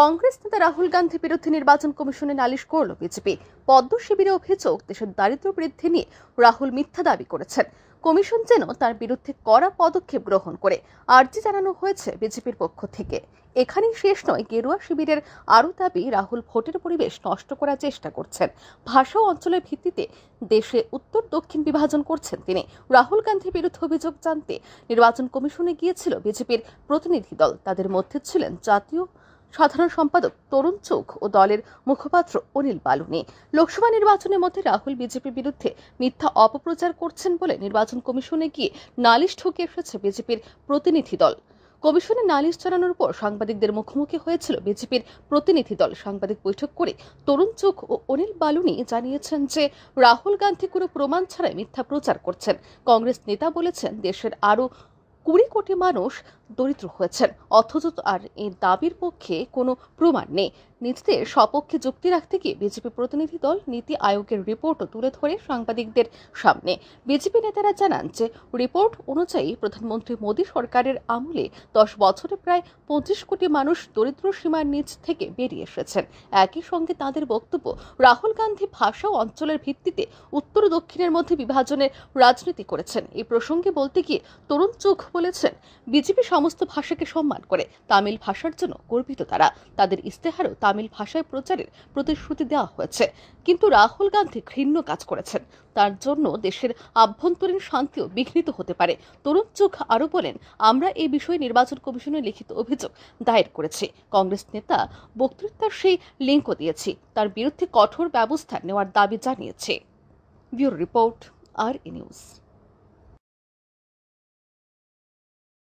কংগ্রেস নেতা রাহুল গান্ধী বিরুদ্ধে নির্বাচন কমিশনে নালিশ করল বিজেপি পদ্ম শিবিরে অভিযোগ দেশের দারিদ্র বৃদ্ধি নিয়ে রাহুল মিথ্যা দাবি করেছেন কমিশন যেন তার বিরুদ্ধে কড়া পদক্ষেপ গ্রহণ করে আর্জি জানানো হয়েছে বিজেপির পক্ষ থেকে এখানেই শেষ নয় গেরুয়া শিবিরের আরও দাবি রাহুল ভোটের পরিবেশ নষ্ট করার চেষ্টা করছেন ভাষা অঞ্চলের ভিত্তিতে দেশে উত্তর দক্ষিণ বিভাজন করছেন তিনি রাহুল গান্ধীর বিরুদ্ধে অভিযোগ জানতে নির্বাচন কমিশনে গিয়েছিল বিজেপির প্রতিনিধি দল তাদের মধ্যে ছিলেন জাতীয় সাধারণ সম্পাদক তরুণ চোখ ও দলের মুখপাত্র অনিল বালুনি লোকসভা নির্বাচনের মধ্যে রাহুল বিজেপির বিরুদ্ধে মিথ্যা অপপ্রচার করছেন বলে নির্বাচন কমিশনে গিয়ে নালিশ ঠকে এসেছে বিজেপির প্রতিনিধি দল কমিশনে নালিশ চালানোর পর সাংবাদিকদের মুখোমুখি হয়েছিল বিজেপির প্রতিনিধি দল সাংবাদিক বৈঠক করে তরুণ চোখ ও অনিল বালুনি জানিয়েছেন যে রাহুল গান্ধী কোনো প্রমাণ ছাড়াই মিথ্যা প্রচার করছেন কংগ্রেস নেতা বলেছেন দেশের আরও কুড়ি কোটি মানুষ দরিদ্র হয়েছেন অথচ আর এই দাবির পক্ষে কোনো প্রমাণ নেই নিজেদের সপক্ষে যুক্তি রাখতে গিয়ে বিজেপি প্রতিনিধি দল নীতি আয়োগের রিপোর্টও তুলে ধরে সাংবাদিকদের সামনে বিজেপি নেতারা জানান যে রিপোর্ট অনুযায়ী প্রধানমন্ত্রী মোদী সরকারের আমলে দশ বছরে প্রায় পঁচিশ কোটি মানুষ দরিদ্র সীমার নিচ থেকে বেরিয়ে এসেছেন একই সঙ্গে তাদের বক্তব্য রাহুল গান্ধী ভাষা ও অঞ্চলের ভিত্তিতে উত্তর দক্ষিণের মধ্যে বিভাজনের রাজনীতি করেছেন এই প্রসঙ্গে বলতে গিয়ে তরুণ চোখ বলেছেন বিজেপি সমস্ত ভাষাকে সম্মান করে তামিল ভাষার জন্য গর্বিত তারা তাদের ইস্তেহারও তামিল ভাষায় প্রচারের প্রতিশ্রুতি দেওয়া হয়েছে কিন্তু রাহুল গান্ধী ঘৃণ্য কাজ করেছেন তার জন্য দেশের আভ্যন্তরীণ শান্তিও বিঘ্নিত হতে পারে তরুণ চোখ আরও বলেন আমরা এই বিষয়ে নির্বাচন কমিশনে লিখিত অভিযোগ দায়ের করেছি কংগ্রেস নেতা বক্তৃতার সেই লিঙ্কও দিয়েছি তার বিরুদ্ধে কঠোর ব্যবস্থা নেওয়ার দাবি জানিয়েছে ব্যুরো রিপোর্ট আর নিউজ